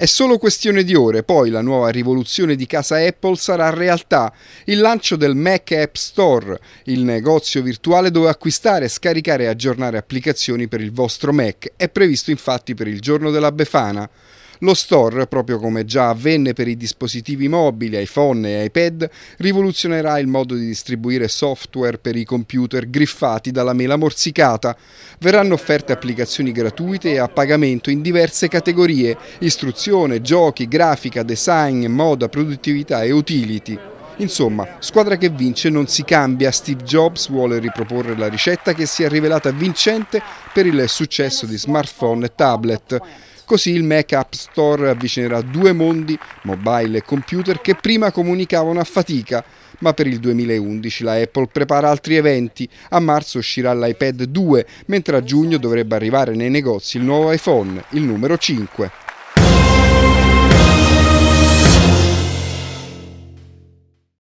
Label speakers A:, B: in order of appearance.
A: È solo questione di ore, poi la nuova rivoluzione di casa Apple sarà realtà. Il lancio del Mac App Store, il negozio virtuale dove acquistare, scaricare e aggiornare applicazioni per il vostro Mac, è previsto infatti per il giorno della Befana. Lo store, proprio come già avvenne per i dispositivi mobili, iPhone e iPad, rivoluzionerà il modo di distribuire software per i computer griffati dalla mela morsicata. Verranno offerte applicazioni gratuite e a pagamento in diverse categorie, istruzione, giochi, grafica, design, moda, produttività e utility. Insomma, squadra che vince non si cambia, Steve Jobs vuole riproporre la ricetta che si è rivelata vincente per il successo di smartphone e tablet. Così il Mac App Store avvicinerà due mondi, mobile e computer, che prima comunicavano a fatica, ma per il 2011 la Apple prepara altri eventi. A marzo uscirà l'iPad 2, mentre a giugno dovrebbe arrivare nei negozi il nuovo iPhone, il numero 5.